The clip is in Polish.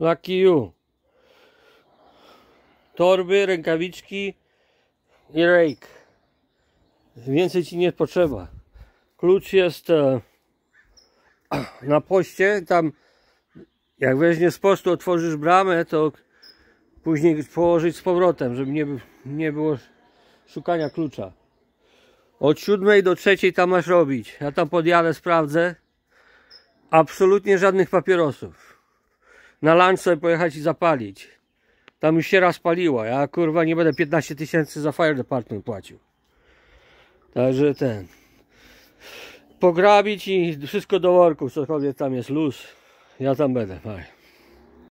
Lucky you. Torby, rękawiczki i rake. Więcej ci nie potrzeba. Klucz jest e, na poście. Tam, jak weźmiesz z postu, otworzysz bramę, to później położyć z powrotem, żeby nie, nie było szukania klucza. Od siódmej do trzeciej tam masz robić. Ja tam podjadę, sprawdzę. Absolutnie żadnych papierosów na lunch sobie pojechać i zapalić. Tam już się raz paliło. Ja kurwa nie będę 15 tysięcy za fire department płacił. Także ten. Pograbić i wszystko do Co cokolwiek tam jest luz. Ja tam będę.